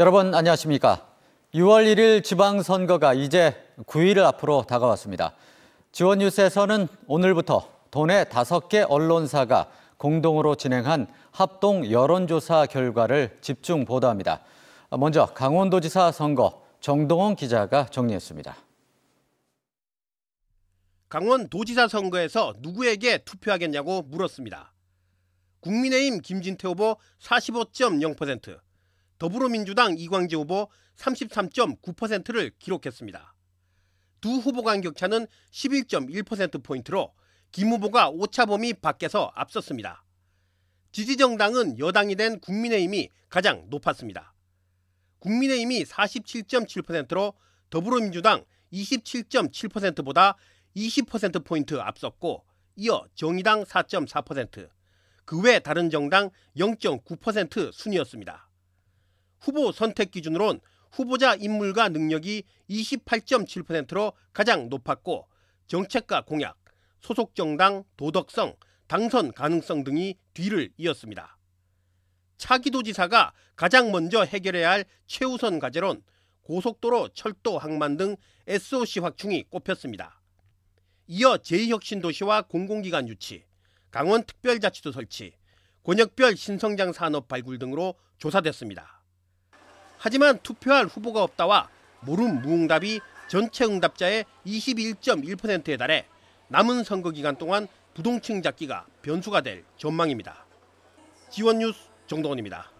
여러분 안녕하십니까? 6월 1일 지방선거가 이제 9일 앞으로 다가왔습니다. 지원뉴스에서는 오늘부터 도내 5개 언론사가 공동으로 진행한 합동 여론조사 결과를 집중 보도합니다. 먼저 강원도지사 선거 정동원 기자가 정리했습니다. 강원도지사 선거에서 누구에게 투표하겠냐고 물었습니다. 국민의힘 김진태 후보 45.0%, 더불어민주당 이광재 후보 33.9%를 기록했습니다. 두 후보 간 격차는 11.1%포인트로 김 후보가 오차범위 밖에서 앞섰습니다. 지지정당은 여당이 된 국민의힘이 가장 높았습니다. 국민의힘이 47.7%로 더불어민주당 27.7%보다 20%포인트 앞섰고 이어 정의당 4.4%, 그 외 다른 정당 0.9% 순이었습니다. 후보 선택 기준으론 후보자 인물과 능력이 28.7%로 가장 높았고 정책과 공약, 소속 정당, 도덕성, 당선 가능성 등이 뒤를 이었습니다. 차기도지사가 가장 먼저 해결해야 할 최우선 과제론 고속도로, 철도, 항만 등 SOC 확충이 꼽혔습니다. 이어 제2혁신도시와 공공기관 유치, 강원특별자치도 설치, 권역별 신성장 산업 발굴 등으로 조사됐습니다. 하지만 투표할 후보가 없다와 모름 무응답이 전체 응답자의 21.1%에 달해 남은 선거 기간 동안 부동층 잡기가 변수가 될 전망입니다. 지원뉴스 정동원입니다.